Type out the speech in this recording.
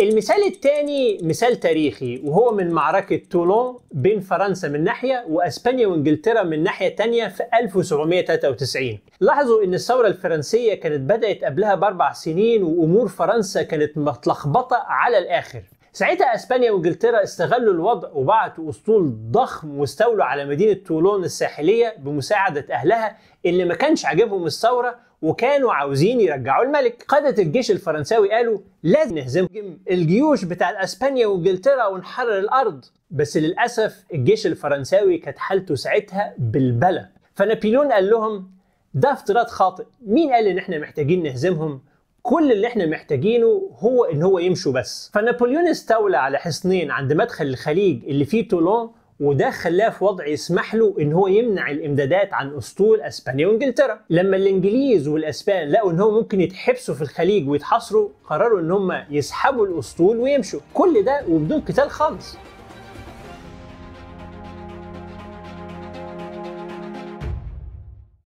المثال الثاني مثال تاريخي وهو من معركة تولون بين فرنسا من ناحية وأسبانيا وإنجلترا من ناحية تانية في 1793 لاحظوا أن الثورة الفرنسية كانت بدأت قبلها بأربع سنين وأمور فرنسا كانت متلخبطة على الآخر ساعتها اسبانيا وانجلترا استغلوا الوضع وبعتوا اسطول ضخم واستولوا على مدينه تولون الساحليه بمساعده اهلها اللي ما كانش عاجبهم الثوره وكانوا عاوزين يرجعوا الملك قادة الجيش الفرنساوي قالوا لازم نهزم الجيوش بتاع اسبانيا وانجلترا ونحرر الارض بس للاسف الجيش الفرنساوي كانت حالته ساعتها بالبلة فنابليون قال لهم ده افتراض خاطئ مين قال ان احنا محتاجين نهزمهم كل اللي احنا محتاجينه هو ان هو يمشوا بس فنابليون استولى على حصنين عند مدخل الخليج اللي فيه تولون وده خلاه في وضع يسمح له ان هو يمنع الامدادات عن اسطول اسبانيا وانجلترا لما الانجليز والاسبان لقوا ان هم ممكن يتحبسوا في الخليج ويتحاصروا قرروا ان هم يسحبوا الاسطول ويمشوا كل ده وبدون قتال خالص